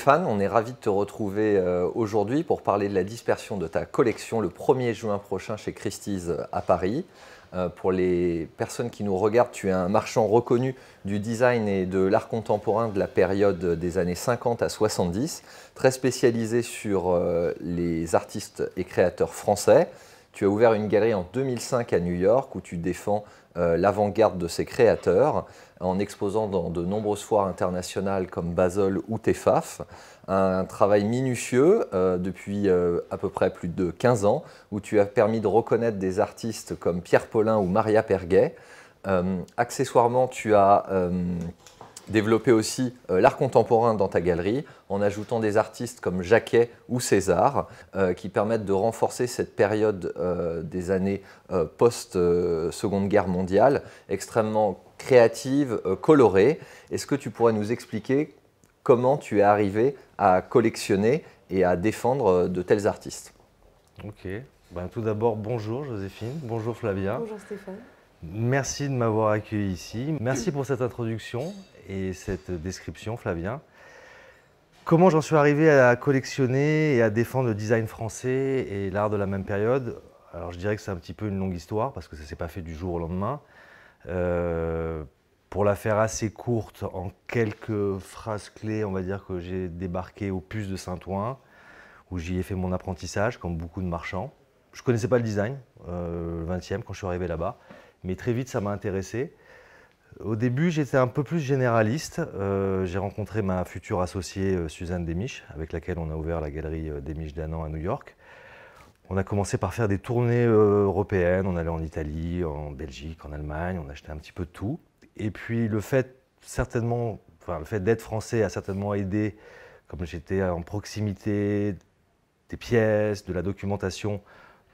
Stéphane, on est ravi de te retrouver euh, aujourd'hui pour parler de la dispersion de ta collection le 1er juin prochain chez Christie's euh, à Paris. Euh, pour les personnes qui nous regardent, tu es un marchand reconnu du design et de l'art contemporain de la période des années 50 à 70, très spécialisé sur les artistes et créateurs français. Tu as ouvert une galerie en 2005 à New York où tu défends euh, l'avant-garde de ses créateurs en exposant dans de nombreuses foires internationales comme Basel ou TEFAF, un travail minutieux euh, depuis euh, à peu près plus de 15 ans, où tu as permis de reconnaître des artistes comme Pierre Paulin ou Maria Perguet. accessoirement, tu as développer aussi euh, l'art contemporain dans ta galerie en ajoutant des artistes comme Jacquet ou César euh, qui permettent de renforcer cette période euh, des années post-Seconde Guerre mondiale extrêmement créative, colorée. Est-ce que tu pourrais nous expliquer comment tu es arrivé à collectionner et à défendre de tels artistes Ok. Ben, tout d'abord, bonjour Joséphine, bonjour Flavia. Bonjour Stéphane. Merci de m'avoir accueilli ici. Merci pour cette introduction et cette description, Flavien. Comment j'en suis arrivé à collectionner et à défendre le design français et l'art de la même période Alors je dirais que c'est un petit peu une longue histoire parce que ça ne s'est pas fait du jour au lendemain. Euh, pour la faire assez courte, en quelques phrases clés, on va dire que j'ai débarqué au Puce de Saint-Ouen, où j'y ai fait mon apprentissage, comme beaucoup de marchands. Je ne connaissais pas le design, euh, le 20e, quand je suis arrivé là-bas, mais très vite ça m'a intéressé. Au début, j'étais un peu plus généraliste. Euh, j'ai rencontré ma future associée euh, Suzanne Demiche, avec laquelle on a ouvert la galerie euh, Demiche d'Anan à New York. On a commencé par faire des tournées européennes. On allait en Italie, en Belgique, en Allemagne. On achetait un petit peu de tout. Et puis le fait, certainement, le fait d'être français a certainement aidé, comme j'étais en proximité des pièces, de la documentation.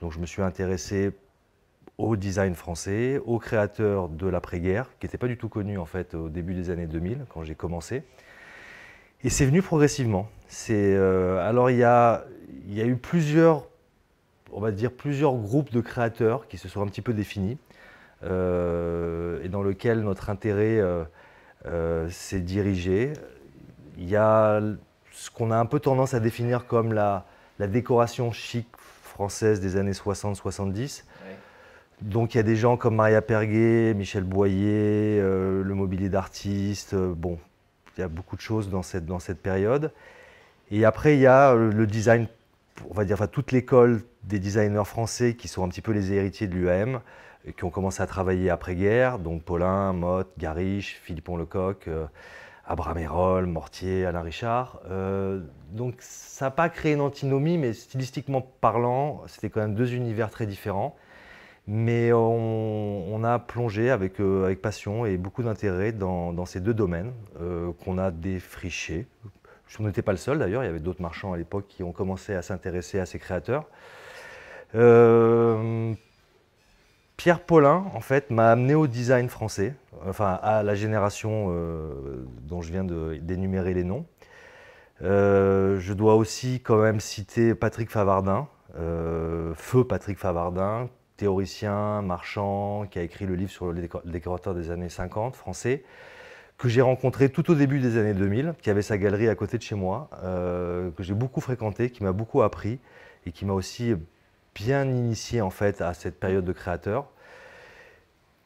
Donc je me suis intéressé au design français, aux créateurs de l'après-guerre, qui n'était pas du tout connu en fait au début des années 2000, quand j'ai commencé. Et c'est venu progressivement. Euh, alors il y a, eu plusieurs, on va dire plusieurs groupes de créateurs qui se sont un petit peu définis euh, et dans lequel notre intérêt euh, s'est dirigé. Il y a ce qu'on a un peu tendance à définir comme la décoration chic française des années 60-70 donc il y a des gens comme Maria Perguet, Michel Boyer, euh, le mobilier d'artistes, euh, bon, il y a beaucoup de choses dans cette, période. Et après, il y a euh, le design, on va dire, enfin, toute l'école des designers français qui sont un petit peu les héritiers de l'UAM, qui ont commencé à travailler après-guerre, donc Paulin, Motte, Gariche, Philippon Lecoq, euh, Abraham Mortier, Alain Richard. donc ça n'a pas créé une antinomie, mais stylistiquement parlant, c'était quand même deux univers très différents. Mais on, a plongé euh, avec, passion et beaucoup d'intérêt dans, ces deux domaines euh, qu'on a défrichés. On n'était pas le seul d'ailleurs, il y avait d'autres marchands à l'époque qui ont commencé à s'intéresser à ces créateurs. Euh, Pierre Paulin, en fait, m'a amené au design français, enfin à la génération dont je viens d'énumérer les noms. je dois aussi quand même citer Patrick Favardin, Feu Patrick Favardin, théoricien, marchand, qui a écrit le livre sur le décorateur des années 50 français, que j'ai rencontré tout au début des années 2000, qui avait sa galerie à côté de chez moi, euh, que j'ai beaucoup fréquenté, qui m'a beaucoup appris et qui m'a aussi bien initié en fait à cette période de créateur.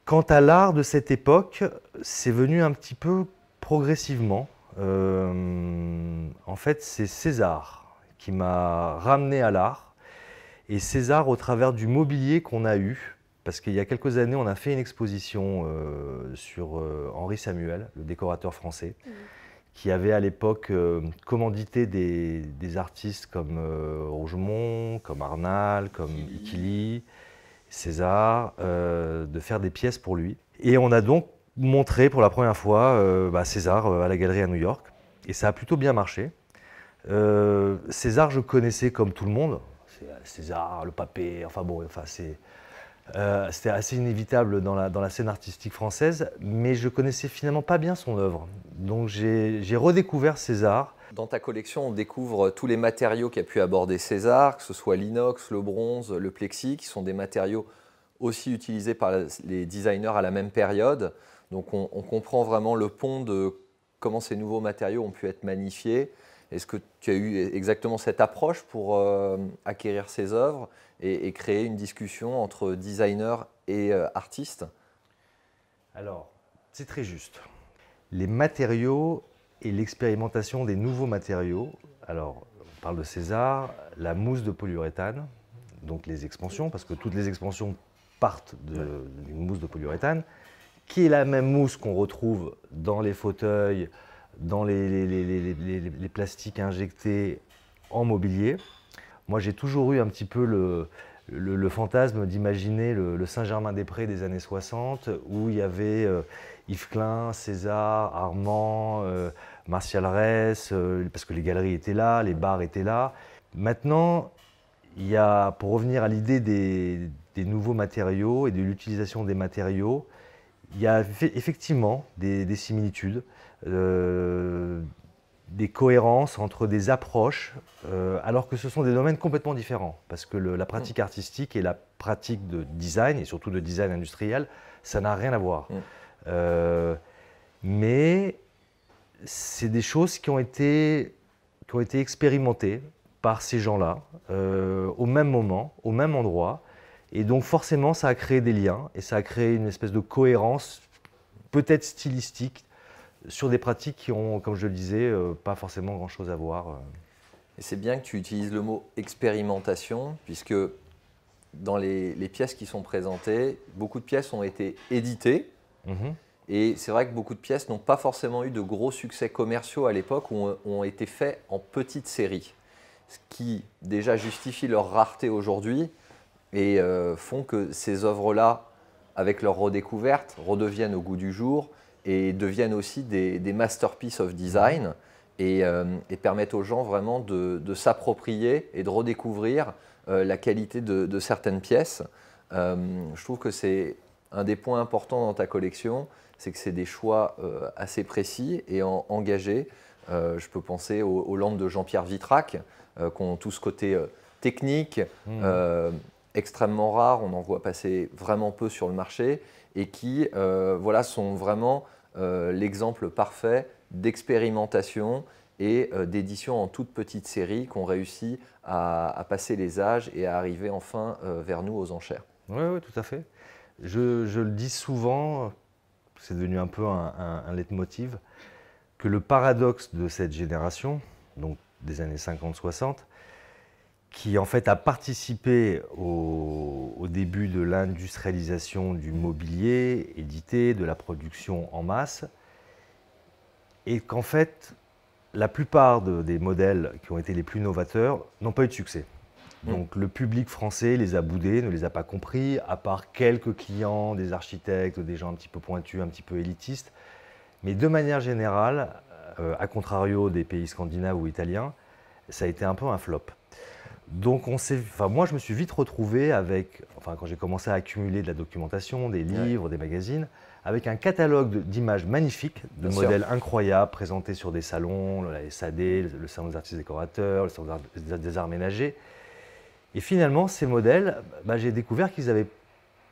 Quant à l'art de cette époque, c'est venu un petit peu progressivement. Euh, en fait, c'est César qui m'a ramené à l'art et César, au travers du mobilier qu'on a eu, parce qu'il y a quelques années, on a fait une exposition euh, sur euh, Henri Samuel, le décorateur français, qui avait à l'époque euh, commandité des, artistes comme Rougemont, comme Arnal, comme Ikili, César, de faire des pièces pour lui. Et on a donc montré pour la première fois bah, César à la galerie à New York. Et ça a plutôt bien marché. César, je connaissais comme tout le monde. Euh, César, le Papé, enfin bon, enfin c'est. Euh, c'était assez inévitable dans la, scène artistique française, mais je connaissais finalement pas bien son œuvre. Donc j'ai redécouvert César. Dans ta collection, on découvre tous les matériaux a pu aborder César, que ce soit l'inox, le bronze, le plexi, qui sont des matériaux aussi utilisés par les designers à la même période. Donc on comprend vraiment le pont de comment ces nouveaux matériaux ont pu être magnifiés, est-ce que tu as eu exactement cette approche pour euh, acquérir ces œuvres et, créer une discussion entre designers et euh, artistes Alors, c'est très juste. Les matériaux et l'expérimentation des nouveaux matériaux, alors on parle de César, la mousse de polyuréthane, donc les expansions, parce que toutes les expansions partent d'une mousse de polyuréthane, qui est la même mousse qu'on retrouve dans les fauteuils, dans les, plastiques injectés en mobilier. Moi, j'ai toujours eu un petit peu le, fantasme d'imaginer le, Saint-Germain-des-Prés des années 60, où il y avait euh, Yves Klein, César, Armand, euh, Martial Res, euh, parce que les galeries étaient là, les bars étaient là. Maintenant, pour revenir à l'idée des, nouveaux matériaux et de l'utilisation des matériaux, il y a effectivement des similitudes. Euh, des cohérences entre des approches, euh, alors que ce sont des domaines complètement différents. Parce que la pratique mm. artistique et la pratique de design, et surtout de design industriel, ça n'a rien à voir. Mm. Euh, mais c'est des choses qui ont été, qui ont été expérimentées par ces gens-là, au même moment, au même endroit. Et donc forcément, ça a créé des liens et ça a créé une espèce de cohérence, peut-être stylistique, sur des pratiques qui ont, comme je le disais, euh, pas forcément grand-chose à voir. Euh. Et c'est bien que tu utilises le mot expérimentation, puisque dans les, pièces qui sont présentées, beaucoup de pièces ont été éditées. Mhm. Et c'est vrai que beaucoup de pièces n'ont pas forcément eu de gros succès commerciaux à l'époque, ou ont été faites en petite séries. Ce qui déjà justifie leur rareté aujourd'hui et euh, font que ces œuvres-là, avec leur redécouverte, redeviennent au goût du jour et deviennent aussi des, masterpieces of design euh, et, permettent aux gens vraiment de, s'approprier et de redécouvrir euh, la qualité de, certaines pièces. Euh, je trouve que c'est un des points importants dans ta collection, c'est que c'est des choix assez précis et engagés. je peux penser aux, lampes de Jean-Pierre Vitrac, qui ont tout ce côté technique, mmh. extrêmement rare, on en voit passer vraiment peu sur le marché, et qui euh, voilà, sont vraiment euh, l'exemple parfait d'expérimentation et euh, d'édition en toute petite série qu'on réussit à, à, passer les âges et à arriver enfin vers nous aux enchères. Oui, oui, tout à fait. Je, le dis souvent, c'est devenu un peu un leitmotiv, que le paradoxe de cette génération, donc des années 50-60, qui en fait a participé au, début de l'industrialisation du mm. mobilier édité, de la production en masse, et qu'en fait, la plupart des modèles qui ont été les plus novateurs n'ont pas eu de succès. Mm. Donc le public français les a boudés, ne les a pas compris, à part quelques clients, des architectes, des gens un petit peu pointus, un petit peu élitistes. Mais de manière générale, euh, à contrario des pays scandinaves ou italiens, ça a été un peu un flop. Donc on s'est, enfin moi je me suis vite retrouvé avec, enfin quand j'ai commencé à accumuler de la documentation, des livres, des magazines, avec un catalogue d'images magnifiques, de modèles incroyables présentés sur des salons, la SAD, le salon des artistes décorateurs, le salon des arts, ménagers. Et finalement ces modèles, bah, j'ai découvert qu'ils avaient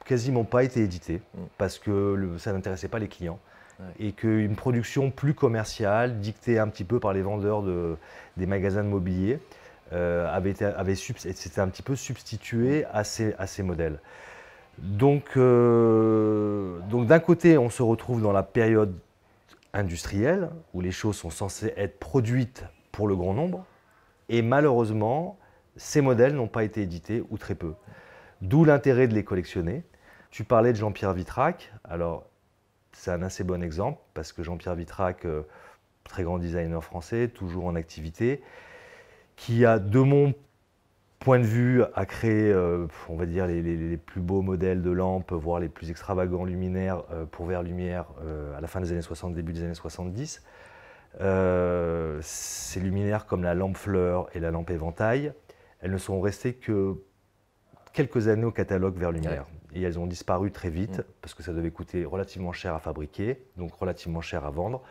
quasiment pas été édités mm. parce que ça n'intéressait pas les clients et qu'une production plus commerciale, dictée un petit peu par les vendeurs des magasins de mobilier, euh, avait, été, s'était un petit peu substitué à ces, à ces modèles. Donc, euh, donc d'un côté, on se retrouve dans la période industrielle, où les choses sont censées être produites pour le grand nombre, et malheureusement, ces modèles n'ont pas été édités, ou très peu. D'où l'intérêt de les collectionner. Tu parlais de Jean-Pierre Vitrac, alors c'est un assez bon exemple, parce que Jean-Pierre Vitrac, euh, très grand designer français, toujours en activité, qui a, de mon point de vue, a créé, euh, on va dire, les, plus beaux modèles de lampes, voire les plus extravagants luminaires euh, pour verre-lumière euh, à la fin des années 60, début des années 70. ces luminaires comme la lampe fleur et la lampe éventail, elles ne sont restées que quelques années au catalogue verre-lumière. Et elles ont disparu très vite mm. parce que ça devait coûter relativement cher à fabriquer, donc relativement cher à vendre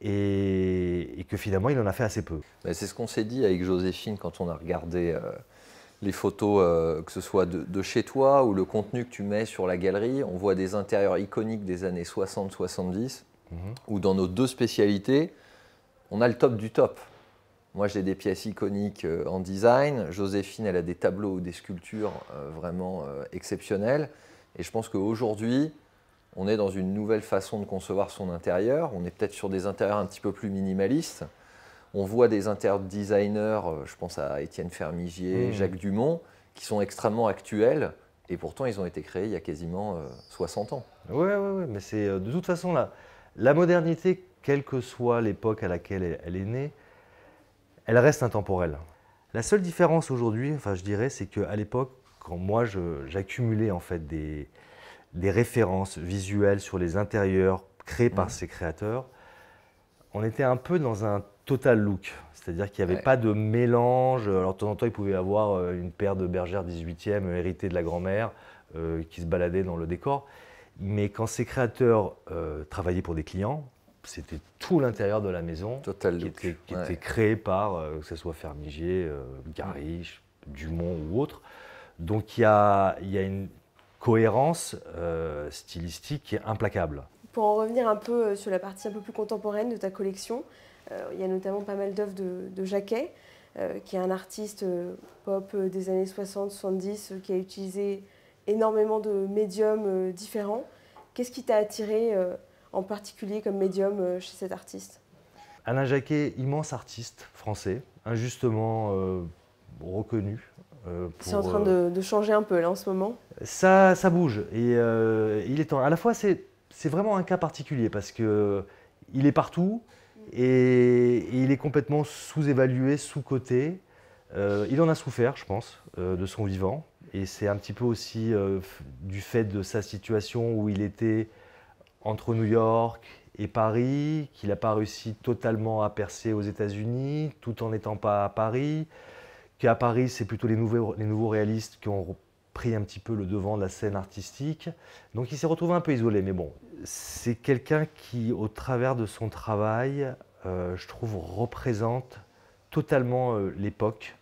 et, que finalement il en a fait assez peu. C'est ce qu'on s'est dit avec Joséphine quand on a regardé euh, les photos, euh, que ce soit de, chez toi ou le contenu que tu mets sur la galerie. On voit des intérieurs iconiques des années 60-70, mhm. où dans nos deux spécialités, on a le top du top. Moi, j'ai des pièces iconiques euh, en design. Joséphine, elle a des tableaux ou des sculptures vraiment exceptionnelles. Et je pense qu'aujourd'hui, on est dans une nouvelle façon de concevoir son intérieur, on est peut-être sur des intérieurs un petit peu plus minimalistes. On voit des intérieurs designers, euh, je pense à Étienne Fermigier, mmh. Jacques Dumont, qui sont extrêmement actuels, et pourtant ils ont été créés il y a quasiment 60 euh, ans. Oui, ouais, ouais, mais c'est euh, de toute façon la, la modernité, quelle que soit l'époque à laquelle elle, elle est née, elle reste intemporelle. La seule différence aujourd'hui, enfin je dirais, c'est qu'à l'époque, quand moi j'accumulais en fait des, des références visuelles sur les intérieurs créés par mm. ces créateurs, on était un peu dans un total look. C'est-à-dire qu'il n'y avait pas de mélange. Alors, de temps en temps, il pouvait avoir euh, une paire de bergères 18e héritée de la grand-mère euh, qui se baladait dans le décor. Mais quand ces créateurs euh, travaillaient pour des clients, c'était tout l'intérieur de la maison qui, Était, créé par, que ce soit Fermigier, Gariche, mm. Dumont ou autre. Donc il y a, y a une, cohérence euh, stylistique implacable. Pour en revenir un peu euh, sur la partie un peu plus contemporaine de ta collection, euh, il y a notamment pas mal d'œuvres de, de Jacquet, qui est un artiste pop des années 60-70 qui a utilisé énormément de médiums différents. Qu'est-ce qui t'a attiré en particulier comme médium chez cet artiste Alain Jacquet, immense artiste français, injustement reconnu c'est euh, en train euh, de, changer un peu là en ce moment Ça, bouge. Et euh, il est À la fois, c'est, vraiment un cas particulier parce que il est partout et, il est complètement sous-évalué, sous-coté. il en a souffert, je pense, de son vivant. Et c'est un petit peu aussi du fait de sa situation où il était entre New York et Paris, qu'il n'a pas réussi totalement à percer aux États-Unis tout en n'étant pas à Paris qu'à à Paris, c'est plutôt les nouveaux, les nouveaux réalistes qui ont pris un petit peu le devant de la scène artistique. Donc il s'est retrouvé un peu isolé. Mais bon, c'est quelqu'un qui, au travers de son travail, euh, je trouve, représente totalement euh, l'époque.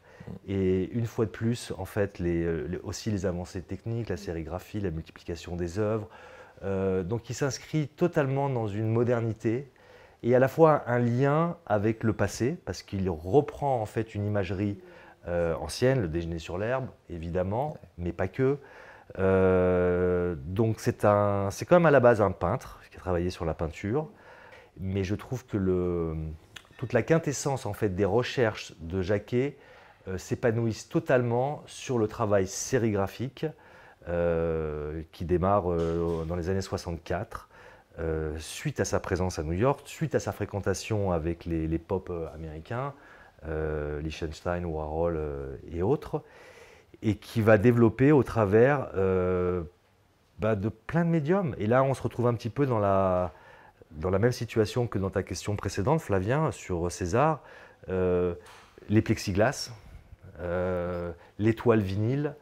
Et une fois de plus, en fait, euh, aussi les avancées techniques, la sérigraphie, la multiplication des œuvres. donc il s'inscrit totalement dans une modernité et à la fois un lien avec le passé, parce qu'il reprend en fait une imagerie euh, ancienne, le déjeuner sur l'herbe, évidemment, mais pas que. Euh, donc c'est quand même à la base un peintre qui a travaillé sur la peinture, mais je trouve que toute la quintessence en fait des recherches de Jacquet euh, s'épanouissent totalement sur le travail sérigraphique qui démarre dans les années 64, suite à sa présence à New York, suite à sa fréquentation avec les pop américains, euh, Liechtenstein, Warhol euh, et autres, et qui va développer au travers euh, bah, de plein de médiums. Et là, on se retrouve un petit peu dans la, même situation que dans ta question précédente, Flavien, sur César, les plexiglas, euh, les toiles vinyle.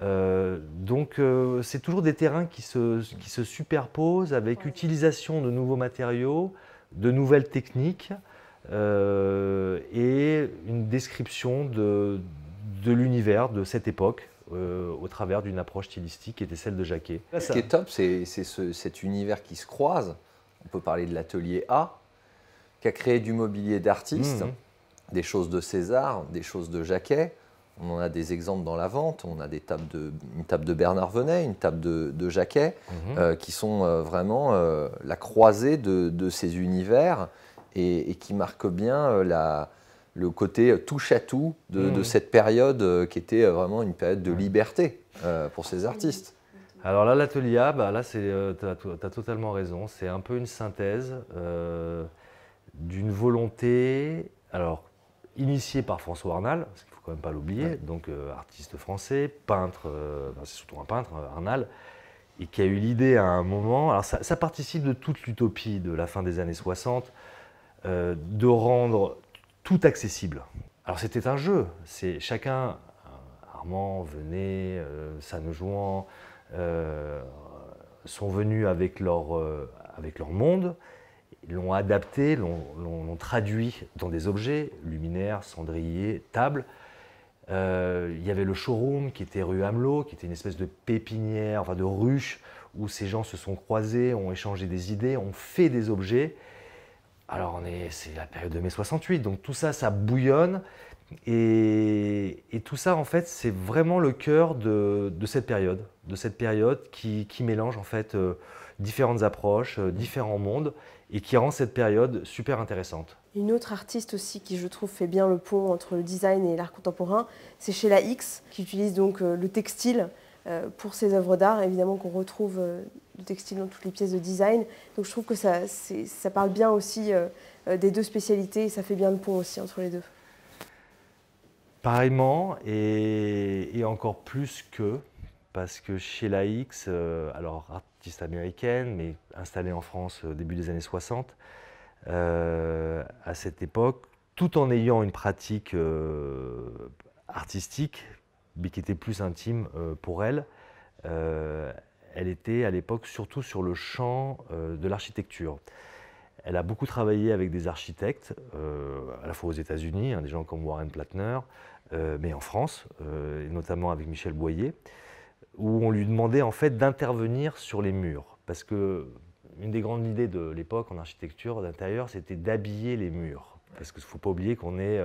donc, c'est toujours des terrains qui se, superposent avec utilisation de nouveaux matériaux, de nouvelles techniques. Euh, et une description de, de l'univers de cette époque. Euh, au travers d'une approche stylistique qui était celle de Jacquet. Ce qui est top, c'est cet univers qui se croise. On peut parler de l'atelier A, qui a créé du mobilier d'artistes, mhm. des choses de César, des choses de Jacquet. On en a des exemples dans la vente. On a des tables de, une table de Bernard Venet, une table de, de Jacquet, mhm. euh, qui sont vraiment la croisée de, de, ces univers et, qui marque bien euh, le côté touche à tout de, de mm. cette période euh, qui était euh, vraiment une période de liberté pour ces artistes. Alors là, l'atelier ah bah là, tu as, totalement raison. C'est un peu une synthèse d'une volonté, alors initiée par François Arnal, parce qu'il ne faut quand même pas l'oublier, donc artiste français, peintre, c'est surtout un peintre, Arnal, et qui a eu l'idée à un moment. Alors ça participe de toute l'utopie de la fin des années 60 euh, de rendre tout accessible. Alors c'était un jeu, c'est chacun, euh, Armand venait, euh, jouan euh, sont venus avec leur, avec leur monde, l'ont adapté, l'ont traduit dans des objets, luminaires, cendriers, tables. Il y avait le showroom qui était rue Hamelot, qui était une espèce de pépinière, enfin de ruche, où ces gens se sont croisés, ont échangé des idées, ont fait des objets. Alors, on est, c'est la période de mai 68, donc tout ça, ça bouillonne. Et, tout ça, en fait, c'est vraiment le cœur de, cette période, de cette période qui, mélange en fait euh, différentes approches, euh, différents mondes, et qui rend cette période super intéressante. Une autre artiste aussi qui, je trouve, fait bien le pont entre le design et l'art contemporain, c'est Sheila X, qui utilise donc euh, le textile pour ses œuvres d'art, évidemment qu'on retrouve de textile dans toutes les pièces de design. Donc je trouve que ça, ça parle bien aussi euh, euh, des deux spécialités et ça fait bien le pont aussi entre les deux. Pareillement et, et encore plus que, parce que chez x euh, alors artiste américaine, mais installée en France début des années 60, à cette époque, tout en ayant une pratique artistique, mais qui était plus intime pour elle, elle était à l'époque surtout sur le champ euh, de l'architecture. Elle a beaucoup travaillé avec des architectes, euh, à la fois aux États-Unis, hein, des gens comme Warren Platner, euh, mais en France, et notamment avec Michel Boyer, où on lui demandait en fait d'intervenir sur les murs. Parce que une des grandes idées de l'époque en architecture d'intérieur, c'était d'habiller les murs. Parce qu'il ne faut pas oublier qu'on est.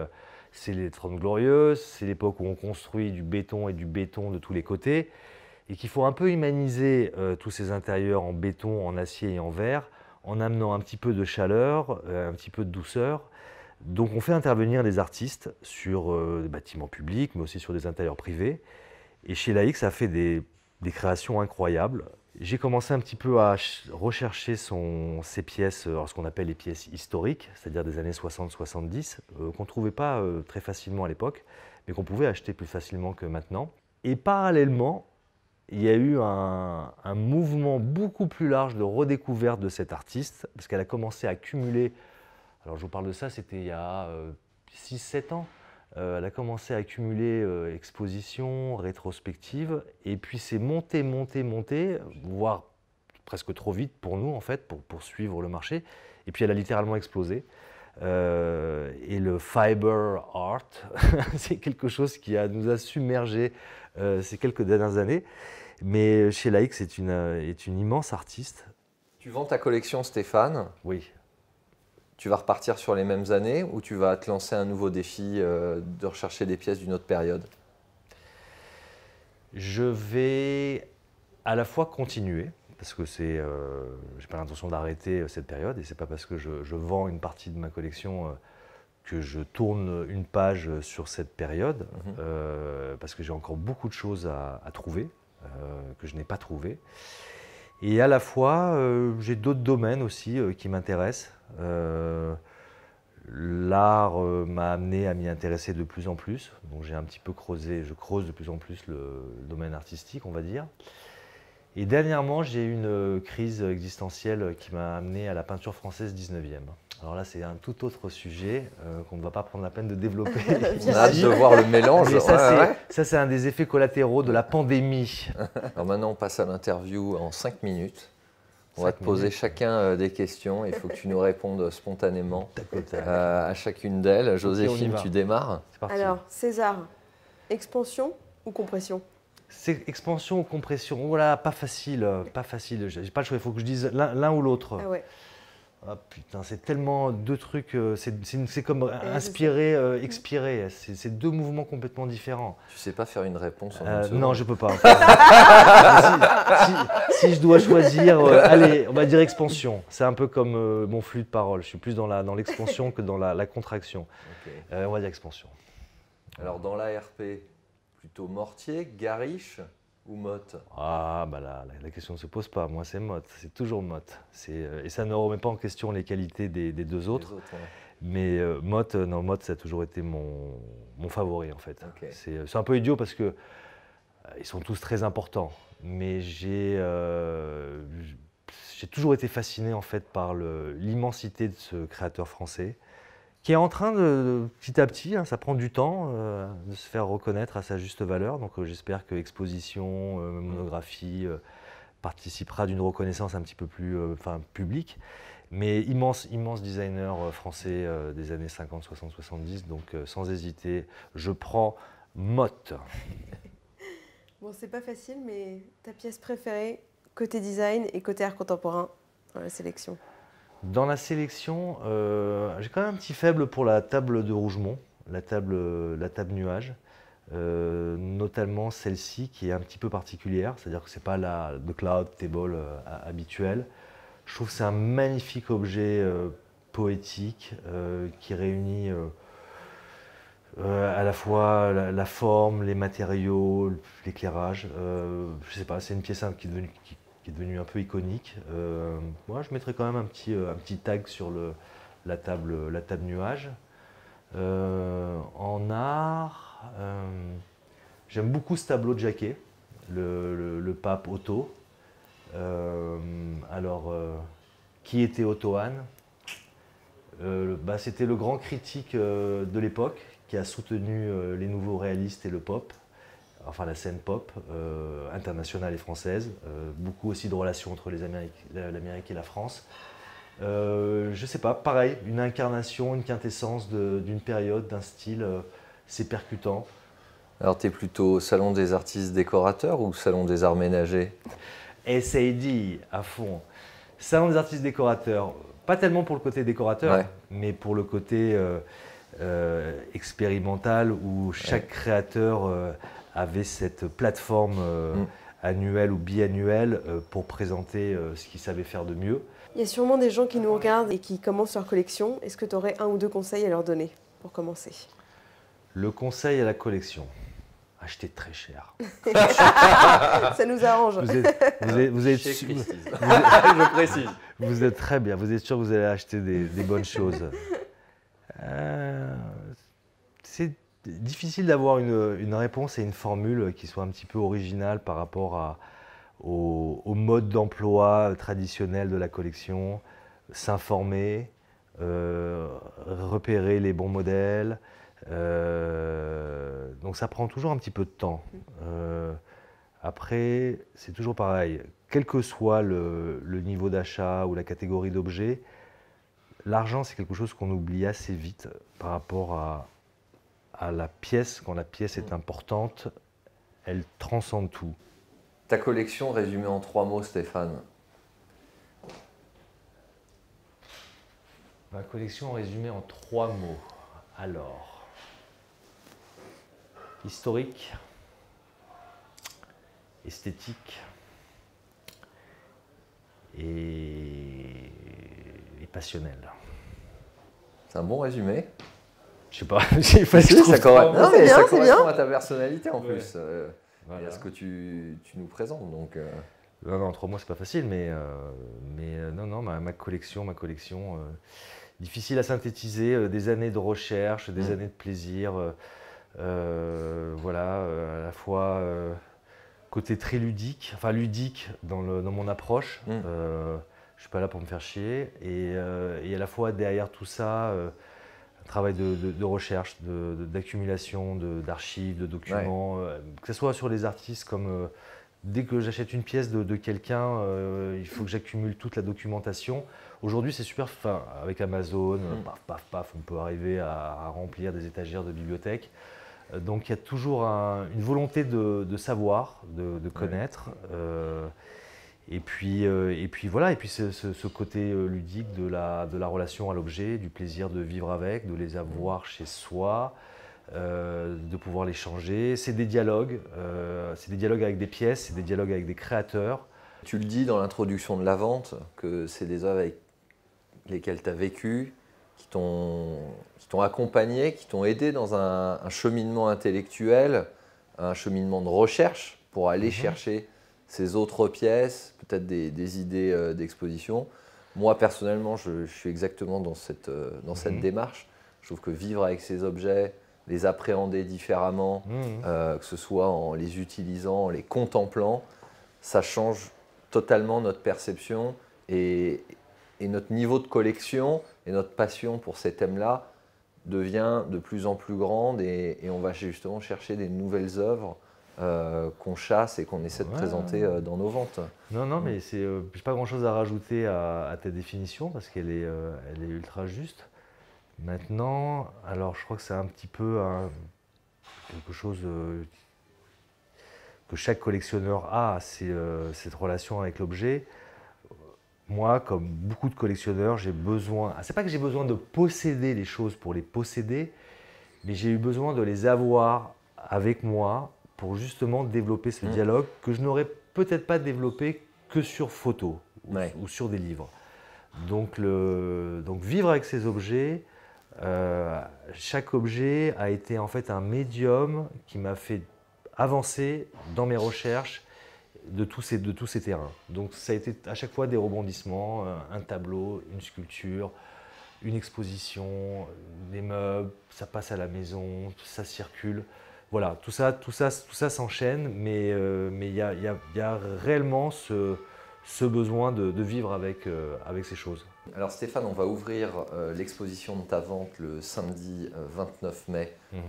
c'est les trônes Glorieuses, c'est l'époque où on construit du béton et du béton de tous les côtés et qu'il faut un peu humaniser euh, tous ces intérieurs en béton, en acier et en verre, en amenant un petit peu de chaleur, euh, un petit peu de douceur. Donc on fait intervenir des artistes sur euh, des bâtiments publics, mais aussi sur des intérieurs privés. Et chez Laïc, ça fait des, créations incroyables. J'ai commencé un petit peu à rechercher son, ces pièces, ce qu'on appelle les pièces historiques, c'est-à-dire des années 60-70, qu'on ne trouvait pas très facilement à l'époque, mais qu'on pouvait acheter plus facilement que maintenant. Et parallèlement, il y a eu un, mouvement beaucoup plus large de redécouverte de cette artiste, parce qu'elle a commencé à cumuler, alors je vous parle de ça, c'était il y a 6-7 euh, ans, euh, elle a commencé à cumuler euh, expositions, rétrospectives, et puis c'est monté, monté, monté, voire presque trop vite pour nous en fait, pour, poursuivre le marché, et puis elle a littéralement explosé. Euh, et le fiber art, c'est quelque chose qui a, nous a submergé euh, ces quelques dernières années. Mais chez Laix, euh, est une, immense artiste. Tu vends ta collection Stéphane Oui. Tu vas repartir sur les mêmes années ou tu vas te lancer un nouveau défi de rechercher des pièces d'une autre période Je vais à la fois continuer parce que c'est, n'ai euh, j'ai pas l'intention d'arrêter euh, cette période et c'est pas parce que je, vends une partie de ma collection euh, que je tourne une page sur cette période, mhm. parce que j'ai encore beaucoup de choses à, trouver que je n'ai pas trouvées. Et à la fois, j'ai d'autres domaines aussi qui m'intéressent. L'art m'a amené à m'y intéresser de plus en plus, donc j'ai un petit peu creusé, je creuse de plus en plus le domaine artistique, on va dire. Et dernièrement, j'ai eu une crise existentielle qui m'a amené à la peinture française 19e. Alors là, c'est un tout autre sujet euh, qu'on ne va pas prendre la peine de développer. On a hâte de voir le mélange. ça, c'est un des effets collatéraux de la pandémie. Alors maintenant, on passe à l'interview en 5 minutes. On va te poser chacun euh, des questions. Il faut que tu nous répondes spontanément euh, à chacune d'elles. Joséphine, tu démarres. Alors, César, expansion ou compression c'est expansion ou compression Voilà, oh pas facile, pas facile. J'ai pas le choix, il faut que je dise l'un ou l'autre. Ah ouais. Ah putain, c'est tellement deux trucs, euh, c'est comme inspirer, euh, expirer, c'est deux mouvements complètement différents. Tu sais pas faire une réponse en euh, Non, je peux pas. si, je dois choisir, allez, on va dire expansion. C'est un peu comme mon flux de parole, je suis plus dans l'expansion dans que dans la, contraction. on va dire expansion. Alors dans l'ARP, Plutôt Mortier, Gariche ou Motte Ah, bah là, la, question ne se pose pas. Moi, c'est Motte. C'est toujours Motte. Euh, et ça ne remet pas en question les qualités des, deux autres. Mais euh, Motte, euh, non, Motte, ça a toujours été mon, favori, en fait. C'est un peu idiot parce que ils sont tous très importants. Mais j'ai toujours été fasciné, en fait, par l'immensité de ce créateur français qui est en train de, petit à petit, hein, ça prend du temps, euh, de se faire reconnaître à sa juste valeur. Donc euh, j'espère que exposition, euh, monographie participera d'une reconnaissance un petit peu plus publique. Mais immense, immense designer français des années 50, 60, 70. Donc sans hésiter, je prends Motte. Bon, c'est pas facile, mais ta pièce préférée côté design et côté art contemporain dans la sélection dans la sélection, euh, j'ai quand même un petit faible pour la table de Rougemont, la table, la table nuage, euh, notamment celle-ci qui est un petit peu particulière, c'est-à-dire que ce n'est pas la The cloud table euh, habituelle. Je trouve que c'est un magnifique objet poétique qui réunit à la fois la, forme, les matériaux, l'éclairage. je sais pas, c'est une pièce qui est devenue, qui, est devenu un peu iconique. Euh, moi, je mettrais quand même un petit, euh, un petit tag sur le, la, table, la table nuage. Euh, en art, j'aime beaucoup ce tableau de Jacquet, le, pape Otto. alors, qui était Otto Hahn c'était le grand critique de l'époque qui a soutenu les nouveaux réalistes et le pop enfin la scène pop euh, internationale et française, euh, beaucoup aussi de relations entre l'Amérique et la France. Je euh, je sais pas, pareil, une incarnation, une quintessence d'une période, d'un style, c'est percutant. Alors tu es plutôt salon des artistes décorateurs ou salon des arts ménagers S.A.D. dit à fond. Salon des artistes décorateurs, pas tellement pour le côté décorateur, mais pour le côté... expérimental où chaque créateur avait cette plateforme euh, mm. annuelle ou biannuelle euh, pour présenter euh, ce qu'ils savaient faire de mieux. Il y a sûrement des gens qui nous regardent et qui commencent leur collection. Est-ce que tu aurais un ou deux conseils à leur donner pour commencer Le conseil à la collection acheter très cher. ça nous arrange. Vous êtes, vous je précise. Vous êtes très bien. Vous êtes sûr que vous allez acheter des, bonnes choses. c'est difficile d'avoir une, réponse et une formule qui soit un petit peu originale par rapport à, au, mode d'emploi traditionnel de la collection, s'informer, euh, repérer les bons modèles. Euh, donc ça prend toujours un petit peu de temps. Euh, après, c'est toujours pareil. Quel que soit le, le niveau d'achat ou la catégorie d'objets, l'argent, c'est quelque chose qu'on oublie assez vite par rapport à, à la pièce. Quand la pièce est mm. importante, elle transcende tout. Ta collection résumée en trois mots, Stéphane Ma collection résumée en trois mots. Alors, historique, esthétique et, passionnelle. C'est un bon résumé. Je sais pas, c'est facile ça correspond. Non, mais bien, ça correspond à ta personnalité en plus. Euh, et à ce que tu, nous présentes. Donc, Non, non, trois mois, c'est pas facile, mais, euh, mais euh, non, non, ma, collection, ma collection, difficile à synthétiser, des années de recherche, des mm. années de plaisir, voilà, à la fois côté très ludique, enfin ludique dans, dans mon approche, mm. je suis pas là pour me faire chier, et, et à la fois derrière tout ça, travail de, recherche, d'accumulation, d'archives, de, documents, euh, que ce soit sur les artistes comme euh, dès que j'achète une pièce de, quelqu'un, euh, il faut que j'accumule toute la documentation. Aujourd'hui, c'est super fin. Avec Amazon, mm. paf, paf, paf, on peut arriver à, remplir des étagères de bibliothèque. Donc il y a toujours une volonté de, savoir, de, connaître. Et puis, euh, et puis voilà, et puis ce, côté euh, ludique de la, relation à l'objet, du plaisir de vivre avec, de les avoir chez soi, euh, de pouvoir les changer. C'est des dialogues, c'est des dialogues avec des pièces, c'est des dialogues avec des créateurs. Tu le dis dans l'introduction de la vente, que c'est des œuvres avec lesquelles tu as vécu, qui t'ont accompagné, qui t'ont aidé dans un, cheminement intellectuel, un cheminement de recherche pour aller mhm. chercher ces autres pièces, peut-être des, idées euh, d'exposition. Moi, personnellement, je, suis exactement dans cette, euh, dans cette mhm. démarche. Je trouve que vivre avec ces objets, les appréhender différemment, mhm. euh, que ce soit en les utilisant, en les contemplant, ça change totalement notre perception et, notre niveau de collection et notre passion pour ces thèmes-là devient de plus en plus grande et, et on va justement chercher des nouvelles œuvres euh, qu'on chasse et qu'on essaie de présenter euh, dans nos ventes. Non, non, mais mm. c'est n'ai euh, pas grand-chose à rajouter à, ta définition parce qu'elle est, elle est ultra juste. Maintenant, alors je crois que c'est un petit peu quelque chose que chaque collectionneur a, c'est cette relation avec l'objet. Moi, comme beaucoup de collectionneurs, j'ai besoin. Ah, c'est pas que j'ai besoin de posséder les choses pour les posséder, mais j'ai eu besoin de les avoir avec moi pour justement développer ce mm. dialogue que je n'aurais peut-être pas développé que sur photos ou, sur des livres. Donc, donc vivre avec ces objets, euh, chaque objet a été en fait un médium qui m'a fait avancer dans mes recherches de tous, ces, de tous ces terrains. Donc ça a été à chaque fois des rebondissements, euh, un tableau, une sculpture, une exposition, des meubles, ça passe à la maison, ça circule. Voilà, tout ça, tout ça, tout ça s'enchaîne, mais euh, il y, a, réellement ce, besoin de, vivre avec, euh, avec ces choses. Alors Stéphane, on va ouvrir euh, l'exposition de ta vente le samedi 29 mai mhm.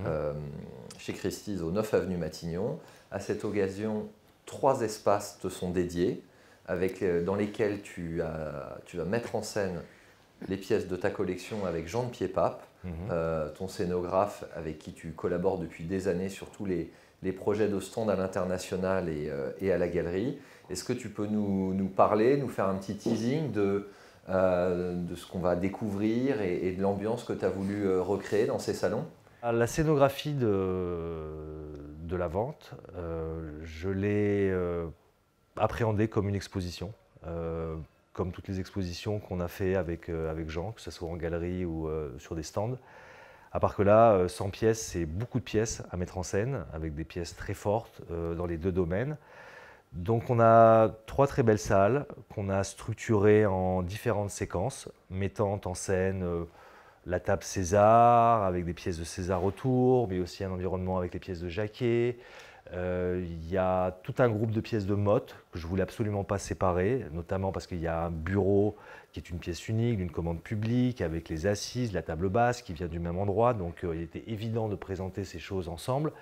chez Christie's au 9 avenue Matignon. À cette occasion, trois espaces te sont dédiés avec, dans lesquels tu, tu vas mettre en scène les pièces de ta collection avec Jean de Piedpape, mhm. euh, ton scénographe avec qui tu collabores depuis des années sur tous les, projets de stand à l'international euh, et, à la galerie. Est-ce que tu peux nous, parler, nous faire un petit teasing de, euh, de ce qu'on va découvrir et, de l'ambiance que tu as voulu recréer dans ces salons ah, La scénographie de, de la vente, je l'ai appréhendée comme une exposition comme toutes les expositions qu'on a fait avec, euh, avec Jean, que ce soit en galerie ou euh, sur des stands. À part que là, 100 euh, pièces, c'est beaucoup de pièces à mettre en scène, avec des pièces très fortes dans les deux domaines. Donc on a trois très belles salles qu'on a structurées en différentes séquences, mettant en scène la table César avec des pièces de César autour, mais aussi un environnement avec les pièces de Jacquet, euh, il y a tout un groupe de pièces de motte que je voulais absolument pas séparer, notamment parce qu'il y a un bureau qui est une pièce unique, une commande publique, avec les assises, la table basse qui vient du même endroit. Donc euh, il était évident de présenter ces choses ensemble.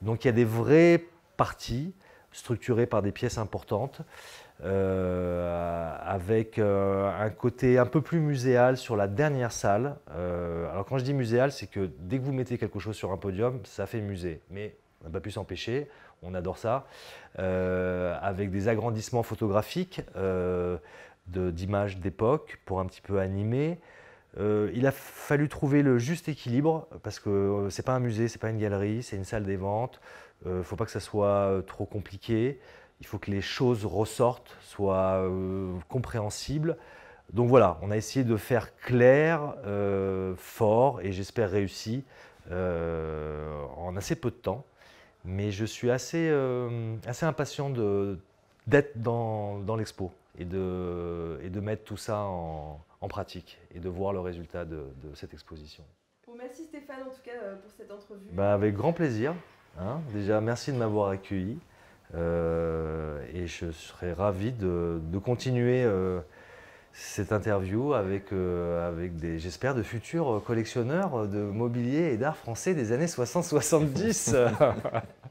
Donc il y a des vraies parties structurées par des pièces importantes, euh, avec un côté un peu plus muséal sur la dernière salle. alors quand je dis muséal, c'est que dès que vous mettez quelque chose sur un podium, ça fait musée. Mais on n'a pas pu s'empêcher, on adore ça. Euh, avec des agrandissements photographiques euh, d'images d'époque pour un petit peu animer. Euh, il a fallu trouver le juste équilibre parce que ce n'est pas un musée, ce n'est pas une galerie, c'est une salle des ventes. Il ne faut pas que ça soit trop compliqué. Il faut que les choses ressortent, soient compréhensibles. Donc voilà, on a essayé de faire clair, fort et j'espère réussi en assez peu de temps. Mais je suis assez, euh, assez impatient d'être dans, dans l'expo et de, et de mettre tout ça en, pratique et de voir le résultat de, cette exposition. merci Stéphane en tout cas euh, pour cette entrevue. Bah, avec grand plaisir. Hein. Déjà, merci de m'avoir accueilli. Euh, et je serais ravi de, de continuer cette interview euh, avec, des, j'espère, de futurs euh, collectionneurs de mobilier et d'art français des années 60-70.